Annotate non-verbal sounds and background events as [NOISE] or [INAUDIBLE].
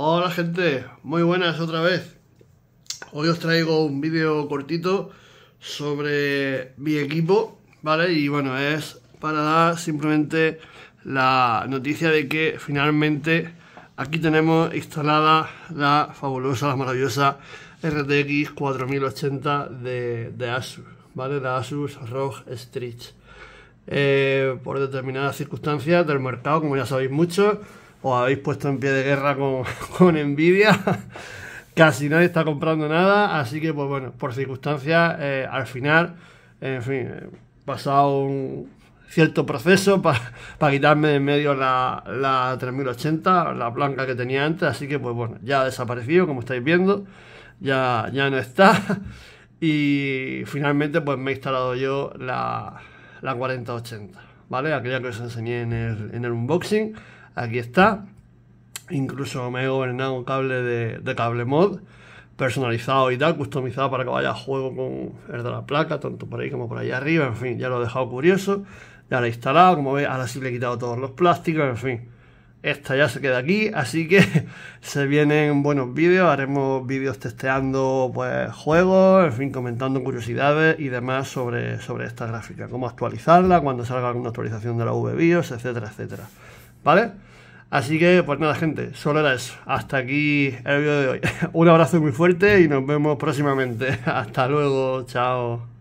Hola gente, muy buenas otra vez. Hoy os traigo un vídeo cortito sobre mi equipo, ¿vale? Y bueno, es para dar simplemente la noticia de que finalmente aquí tenemos instalada la fabulosa, la maravillosa RTX 4080 de, de Asus, ¿vale? La Asus ROG Strix. Eh, por determinadas circunstancias del mercado, como ya sabéis mucho os habéis puesto en pie de guerra con, envidia. [LAUGHS] Casi nadie está comprando nada, así que, pues bueno, por circunstancias, eh, al final, en fin, he pasado un cierto proceso para quitarme de en medio la, la 3080, la blanca que tenía antes, así que, pues bueno, ya ha desaparecido, como estáis viendo, ya, ya no está. [LAUGHS] Y finalmente, pues me he instalado yo la, la 4080, ¿vale? Aquella que os enseñé en el unboxing. Aquí está. Incluso me he gobernado un cable de, cable mod personalizado y tal, customizado para que vaya a juego con el de la placa, tanto por ahí como por ahí arriba, en fin, ya lo he dejado curioso, ya lo he instalado, como veis, ahora sí le he quitado todos los plásticos, en fin, esta ya se queda aquí, así que [LAUGHS] se vienen buenos vídeos, haremos vídeos testeando pues juegos, en fin, comentando curiosidades y demás sobre, sobre esta gráfica, cómo actualizarla, cuando salga alguna actualización de la VBIOS, etcétera, etcétera. ¿vale? Así que, pues nada, gente, solo era eso. Hasta aquí el vídeo de hoy. [LAUGHS] Un abrazo muy fuerte y nos vemos próximamente. [LAUGHS] Hasta luego, chao.